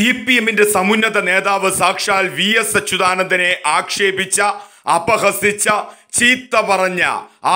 C P എമ്മിന്റെ സമുന്നത നേതാവ് സാക്ഷാൽ വി എസ് അച്യുതാനന്ദനെ ആക്ഷേപിച്ച അപഹസിച്ച ചീത്ത പറഞ്ഞ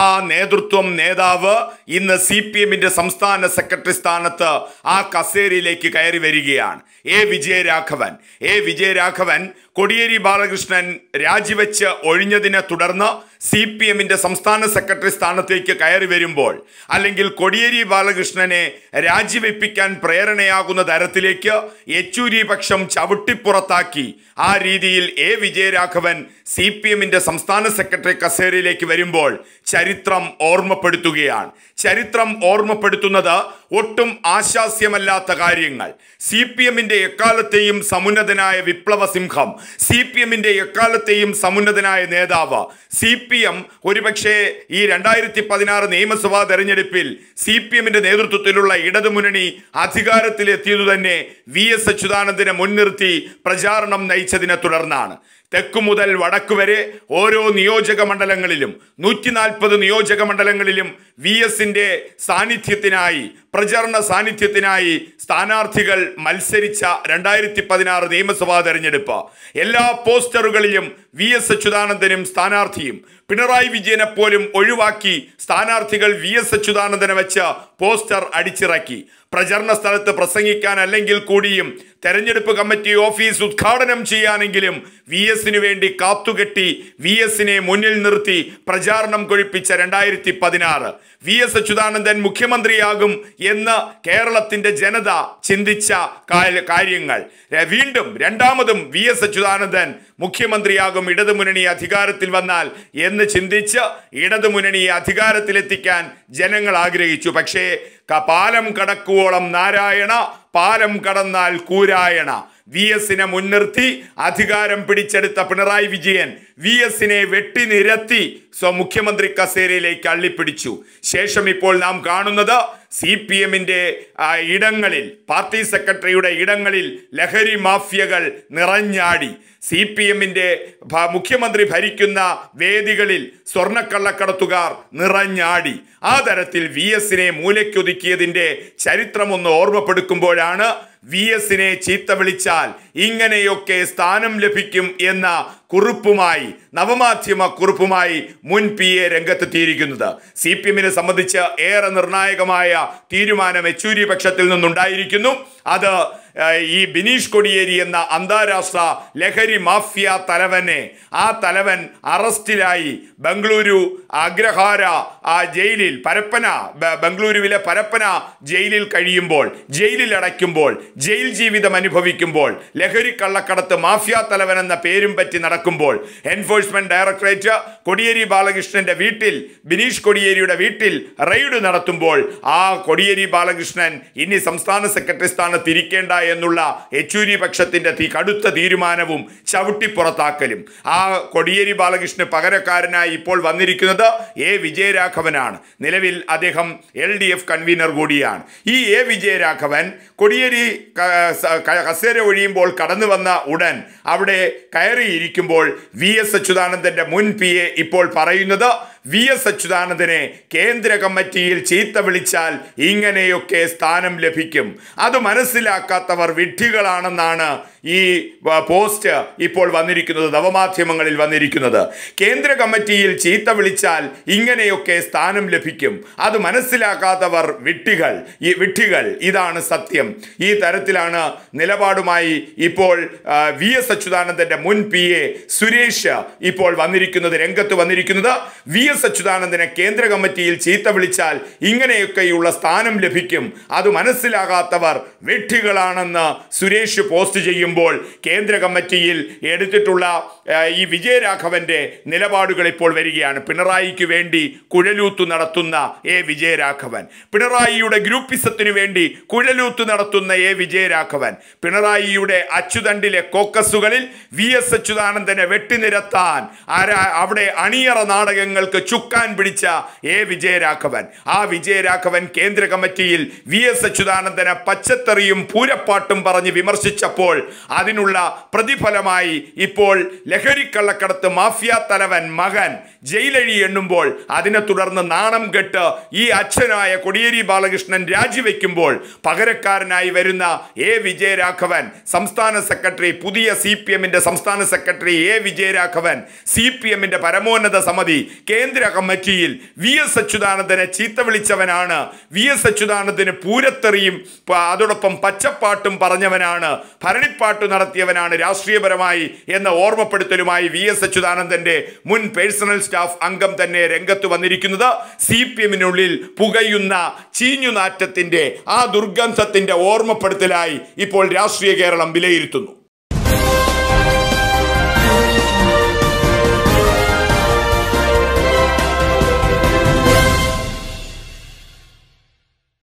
ആ നേതൃത്വം നേതാവ് ഇന്ന് സി പി എമ്മിന്റെ സംസ്ഥാന സെക്രട്ടറി സ്ഥാനത്ത് ആ കസേരയിലേക്ക് കയറി വരികയാണ് എ വിജയരാഘവൻ എ വിജയരാഘവൻ കൊടിയേരി ബാലകൃഷ്ണൻ രാജിവെച്ച് ഒഴിഞ്ഞതിനെ തുടർന്ന് സി പി എമ്മിന്റെ സംസ്ഥാന സെക്രട്ടറി സ്ഥാനത്തേക്ക് കയറി വരുമ്പോൾ അല്ലെങ്കിൽ കൊടിയേരി ബാലകൃഷ്ണനെ രാജിവെപ്പിക്കാൻ പ്രേരണയാകുന്ന തരത്തിലേക്ക് യെച്ചൂരി പക്ഷം ചവിട്ടിപ്പുറത്താക്കി ആ രീതിയിൽ എ വിജയരാഘവൻ സി പി എമ്മിന്റെ സംസ്ഥാന സെക്രട്ടറി കസേരയിലേക്ക് വരുമ്പോൾ ചരിത്രം ഓർമ്മപ്പെടുത്തുകയാണ് ചരിത്രം ഓർമ്മപ്പെടുത്തുന്നത് ഒട്ടും ആശാസ്യമല്ലാത്ത കാര്യങ്ങൾ സി പി എമ്മിൻ്റെ എക്കാലത്തെയും സമുന്നതനായ വിപ്ലവ സിംഹം സി പി എമ്മിൻ്റെ എക്കാലത്തെയും സമുന്നതനായ നേതാവ് സി പി എം ഒരുപക്ഷെ ഈ രണ്ടായിരത്തി പതിനാറ് നിയമസഭാ തെരഞ്ഞെടുപ്പിൽ സി പി എമ്മിൻ്റെ നേതൃത്വത്തിലുള്ള ഇടതുമുന്നണി അധികാരത്തിലെത്തിയതു തന്നെ വി എസ് അച്യുതാനന്ദനെ മുൻനിർത്തി പ്രചാരണം നയിച്ചതിനെ തുടർന്നാണ് തെക്കു മുതൽ വടക്കു വരെ ഓരോ നിയോജക മണ്ഡലങ്ങളിലും നൂറ്റി നാൽപ്പത് നിയോജക മണ്ഡലങ്ങളിലും വി എസിൻ്റെ സാന്നിധ്യത്തിനായി പ്രചരണ സാന്നിധ്യത്തിനായി സ്ഥാനാർത്ഥികൾ മത്സരിച്ച രണ്ടായിരത്തി പതിനാറ് നിയമസഭാ തെരഞ്ഞെടുപ്പ് എല്ലാ പോസ്റ്ററുകളിലും വി എസ് അച്യുതാനന്ദനും സ്ഥാനാർത്ഥിയും പിണറായി വിജയനെ പോലും ഒഴിവാക്കി സ്ഥാനാർത്ഥികൾ വി എസ് അച്യുതാനന്ദനെ വെച്ച പോസ്റ്റർ അടിച്ചിറക്കി പ്രചരണ സ്ഥലത്ത് പ്രസംഗിക്കാൻ അല്ലെങ്കിൽ കൂടിയും തെരഞ്ഞെടുപ്പ് കമ്മിറ്റി ഓഫീസ് ഉദ്ഘാടനം ചെയ്യാനെങ്കിലും വി എസിനു വേണ്ടി കാത്തുകെട്ടി വി എസിനെ മുന്നിൽ നിർത്തി പ്രചാരണം കൊഴിപ്പിച്ച രണ്ടായിരത്തി പതിനാറ് വി എസ് അച്യുതാനന്ദൻ മുഖ്യമന്ത്രിയാകും എന്ന് കേരളത്തിന്റെ ജനത ചിന്തിച്ച കാര്യങ്ങൾ വീണ്ടും രണ്ടാമതും വി എസ് അച്യുതാനന്ദൻ മുഖ്യമന്ത്രിയാകും ഇടതുമുന്നണി അധികാരത്തിൽ വന്നാൽ എന്ന് ചിന്തിച്ച് ഇടതുമുന്നണിയെ അധികാരത്തിലെത്തിക്കാൻ ജനങ്ങൾ ആഗ്രഹിച്ചു പക്ഷേ പാലം കടക്കുവോളം നാരായണ പാലം കടന്നാൽ കൂരായണ വി എസിനെ മുൻനിർത്തി അധികാരം പിടിച്ചെടുത്ത പിണറായി വിജയൻ വി എസിനെ വെട്ടിനിരത്തി സ്വമുഖ്യമന്ത്രി കസേരയിലേക്ക് അള്ളിപ്പിടിച്ചു ശേഷം ഇപ്പോൾ നാം കാണുന്നത് സി പി എമ്മിൻ്റെ ഇടങ്ങളിൽ പാർട്ടി സെക്രട്ടറിയുടെ ഇടങ്ങളിൽ ലഹരി മാഫിയകൾ നിറഞ്ഞാടി സി പി എമ്മിൻ്റെ മുഖ്യമന്ത്രി ഭരിക്കുന്ന വേദികളിൽ സ്വർണക്കള്ളക്കടത്തുകാർ നിറഞ്ഞാടി ആ തരത്തിൽ വി എസിനെ മൂലയ്ക്കൊതുക്കിയതിൻ്റെ ചരിത്രമൊന്ന് ഓർമ്മപ്പെടുക്കുമ്പോഴാണ് വി എസിനെ ചീത്ത വിളിച്ചാൽ ഇങ്ങനെയൊക്കെ സ്ഥാനം ലഭിക്കും എന്ന കുറിപ്പുമായി നവമാധ്യമ കുറിപ്പുമായി മുൻ പി എ രംഗത്തെത്തിയിരിക്കുന്നത് സി പി എമ്മിനെ സംബന്ധിച്ച് ഏറെ നിർണായകമായ തീരുമാനം യെച്ചൂരി പക്ഷത്തിൽ നിന്നുണ്ടായിരിക്കുന്നു അത് ഈ ബിനീഷ് കൊടിയേരി എന്ന അന്താരാഷ്ട്ര ലഹരി മാഫിയ തലവനെ ആ തലവൻ അറസ്റ്റിലായി ബംഗളൂരു അഗ്രഹാര ആ ജയിലിൽ പരപ്പന ബംഗളൂരുവിലെ പരപ്പന ജയിലിൽ കഴിയുമ്പോൾ ജയിലിൽ അടയ്ക്കുമ്പോൾ ജയിൽ ജീവിതം അനുഭവിക്കുമ്പോൾ ലഹരി കള്ളക്കടത്ത് മാഫിയ തലവൻ എന്ന പേരും പറ്റി നടക്കുമ്പോൾ എൻഫോഴ്സ്മെന്റ് ഡയറക്ടറേറ്റ് കൊടിയേരി ബാലകൃഷ്ണന്റെ വീട്ടിൽ ബിനീഷ് കൊടിയേരിയുടെ വീട്ടിൽ റെയ്ഡ് നടത്തുമ്പോൾ ആ കൊടിയേരി ബാലകൃഷ്ണൻ ഇനി സംസ്ഥാന സെക്രട്ടറി സ്ഥാനത്ത് ഇരിക്കേണ്ട എന്നുള്ള യെച്ചൂരി പക്ഷത്തിൻ്റെ തീ കടുത്ത തീരുമാനവും ചവിട്ടിപ്പുറത്താക്കലും ആ കൊടിയേരി ബാലകൃഷ്ണന് പകരക്കാരനായി ഇപ്പോൾ വന്നിരിക്കുന്നത് എ വിജയരാഘവനാണ് നിലവിൽ അദ്ദേഹം എൽ ഡി എഫ് കൺവീനർ കൂടിയാണ് ഈ എ വിജയരാഘവൻ കൊടിയേരി കസേര ഒഴിയുമ്പോൾ കടന്നു വന്ന ഉടൻ അവിടെ കയറിയിരിക്കുമ്പോൾ വി എസ് അച്യുതാനന്ദൻ്റെ മുൻ പി എ ഇപ്പോൾ പറയുന്നത് വി എസ് അച്യുതാനന്ദനെ കേന്ദ്ര കമ്മിറ്റിയിൽ ചീത്ത വിളിച്ചാൽ ഇങ്ങനെയൊക്കെ സ്ഥാനം ലഭിക്കും അത് മനസ്സിലാക്കാത്തവർ വിഡ്ഢികളാണെന്നാണ് ഈ പോസ്റ്റ് ഇപ്പോൾ വന്നിരിക്കുന്നത് നവമാധ്യമങ്ങളിൽ വന്നിരിക്കുന്നത് കേന്ദ്ര കമ്മിറ്റിയിൽ ചീത്ത വിളിച്ചാൽ ഇങ്ങനെയൊക്കെ സ്ഥാനം ലഭിക്കും അത് മനസ്സിലാക്കാത്തവർ വിട്ടികൾ ഈ വിട്ടികൾ ഇതാണ് സത്യം ഈ തരത്തിലാണ് നിലപാടുമായി ഇപ്പോൾ വി എസ് അച്യുതാനന്ദൻ്റെ മുൻ പി എ സുരേഷ് ഇപ്പോൾ വന്നിരിക്കുന്നത് രംഗത്ത് വന്നിരിക്കുന്നത് വി എസ് അച്യുതാനന്ദനെ കേന്ദ്ര കമ്മിറ്റിയിൽ ചീത്ത വിളിച്ചാൽ ഇങ്ങനെയൊക്കെയുള്ള സ്ഥാനം ലഭിക്കും അത് മനസ്സിലാകാത്തവർ വെട്ടികളാണെന്ന് സുരേഷ് പോസ്റ്റ് ചെയ്യുമ്പോൾ കേന്ദ്ര കമ്മിറ്റിയിൽ എടുത്തിട്ടുള്ള ഈ വിജയരാഘവന്റെ നിലപാടുകൾ ഇപ്പോൾ വരികയാണ് പിണറായിക്ക് വേണ്ടി കുഴലൂത്ത് നടത്തുന്ന എ വിജയരാഘവൻ പിണറായിയുടെ ഗ്രൂപ്പിസത്തിനു വേണ്ടി കുഴലൂത്ത് നടത്തുന്ന എ വിജയരാഘവൻ പിണറായിയുടെ അച്ചുതണ്ടിലെ കോക്കസുകളിൽ വി എസ് അച്യുതാനന്ദനെ വെട്ടിനിരത്താൻ ആരാ അവിടെ അണിയറ നാടകങ്ങൾക്ക് ചുക്കാൻ പിടിച്ച എ വിജയരാഘവൻ ആ വിജയരാഘവൻ കേന്ദ്ര കമ്മിറ്റിയിൽ വി എസ് അച്യുതാനന്ദനെ പച്ചത്തെറിയും പൂരപ്പാട്ടും പറഞ്ഞ് വിമർശിച്ചപ്പോൾ അതിനുള്ള പ്രതിഫലമായി ഇപ്പോൾ ലഹരിക്കള്ളക്കടത്ത് മാഫിയ തലവൻ മകൻ ജയിലഴി എണ്ണുമ്പോൾ അതിനെ തുടർന്ന് നാണം കെട്ട് ഈ അച്ഛനായ കൊടിയേരി ബാലകൃഷ്ണൻ രാജിവെക്കുമ്പോൾ പകരക്കാരനായി വരുന്ന എ വിജയരാഘവൻ സംസ്ഥാന സെക്രട്ടറി പുതിയ സി പി സംസ്ഥാന secretary A Vijayaraghavan C P എമ്മിന്റെ പരമോന്നത സമിതി കേന്ദ്ര കേന്ദ്ര കമ്മിറ്റിയിൽ വി എസ് അച്യുതാനന്ദനെ ചീത്ത വിളിച്ചവനാണ് വി എസ് അച്യുതാനന്ദന് പൂരത്തെറിയും അതോടൊപ്പം പച്ചപ്പാട്ടും പറഞ്ഞവനാണ് ഭരണിപ്പാട്ട് നടത്തിയവനാണ് രാഷ്ട്രീയപരമായി എന്ന ഓർമ്മപ്പെടുത്തലുമായി വി എസ് അച്യുതാനന്ദന്റെ മുൻ പേഴ്സണൽ സ്റ്റാഫ് അംഗം തന്നെ രംഗത്ത് വന്നിരിക്കുന്നത് സി പി എമ്മിനുള്ളിൽ പുകയുന്ന ചീഞ്ഞുനാറ്റത്തിന്റെ ആ ദുർഗന്ധത്തിന്റെ ഓർമ്മപ്പെടുത്തലായി ഇപ്പോൾ രാഷ്ട്രീയ കേരളം വിലയിരുത്തുന്നു